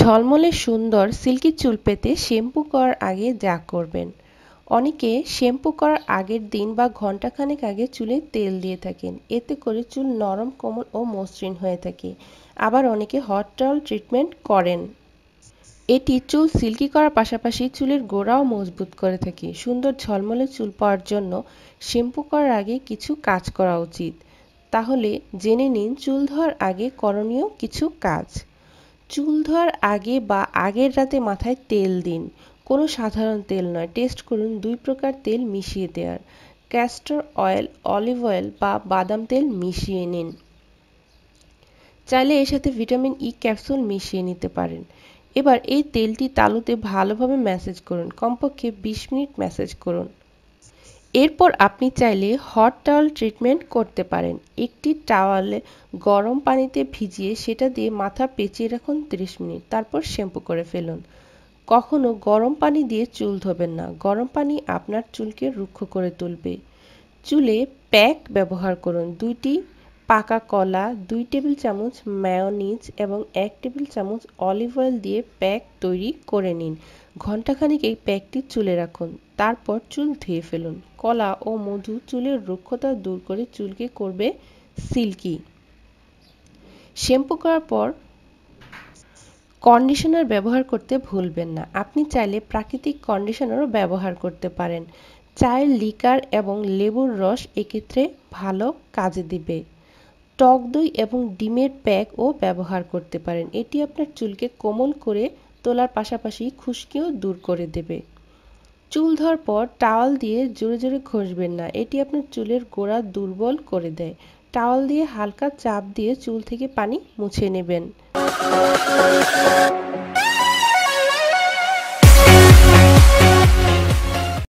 ঝলমলে সুন্দর সিল্কি চুল পেতে শ্যাম্পু করার আগে যা করবেন অনেকে শ্যাম্পু করার আগের দিন বা ঘন্টাখানেক আগে চুলে তেল দিয়ে থাকেন এতে করে চুল নরম কোমল ও মসৃণ হয়ে থাকে আবার অনেকে হট ট্রিটমেন্ট করেন এটি চুল সিল্কি করার পাশাপাশি চুলের গোড়াও মজবুত করে থাকে সুন্দর ঝলমলে চুল পাওয়ার জন্য শ্যাম্পু করার আগে কিছু কাজ করা উচিত তাহলে জেনে নিন চুল ধোয়ার আগে করণীয় কিছু কাজ চুল ধোয়ার আগে বা আগের রাতে মাথায় তেল দিন কোনো সাধারণ তেল নয় টেস্ট করুন দুই প্রকার তেল মিশিয়ে দেওয়ার ক্যাস্টর অয়েল অলিভ অয়েল বা বাদাম তেল মিশিয়ে নিন চাইলে এর সাথে ভিটামিন ই ক্যাপসুল মিশিয়ে নিতে পারেন এবার এই তেলটি তালুতে ভালোভাবে ম্যাসেজ করুন কমপক্ষে বিশ মিনিট ম্যাসেজ করুন এরপর আপনি চাইলে হট টাওয়াল ট্রিটমেন্ট করতে পারেন একটি টাওয়ালে গরম পানিতে ভিজিয়ে সেটা দিয়ে মাথা পেঁচিয়ে রাখুন 30 মিনিট তারপর শ্যাম্পু করে ফেলুন কখনো গরম পানি দিয়ে চুল ধোবেন না গরম পানি আপনার চুলকে রুক্ষ করে তুলবে চুলে প্যাক ব্যবহার করুন দুইটি পাকা কলা দুই টেবিল চামচ মায়োনিজ এবং এক টেবিল চামচ অলিভ অয়েল দিয়ে প্যাক তৈরি করে নিন ঘণ্টাখানিক এই প্যাকটি চুলে রাখুন তারপর চুল ধুয়ে ফেলুন কলা ও মধু চুলের রুক্ষতা দূর করে চুলকে করবে সিল্কি শ্যাম্পু করার পর কন্ডিশনার ব্যবহার করতে ভুলবেন না আপনি চাইলে প্রাকৃতিক কন্ডিশনারও ব্যবহার করতে পারেন চায়ের লিকার এবং লেবুর রস এক্ষেত্রে ভালো কাজে দিবে টক দই এবং ডিমের প্যাকও ব্যবহার করতে পারেন এটি আপনার চুলকে কোমল করে তোলার পাশাপাশি খুশকিও দূর করে দেবে চুল ধর পর টাওয়াল দিয়ে জোরে জোরে ঘষবেন না এটি আপনার চুলের গোড়া দুর্বল করে দেয় টাওয়াল দিয়ে হালকা চাপ দিয়ে চুল থেকে পানি মুছে নেবেন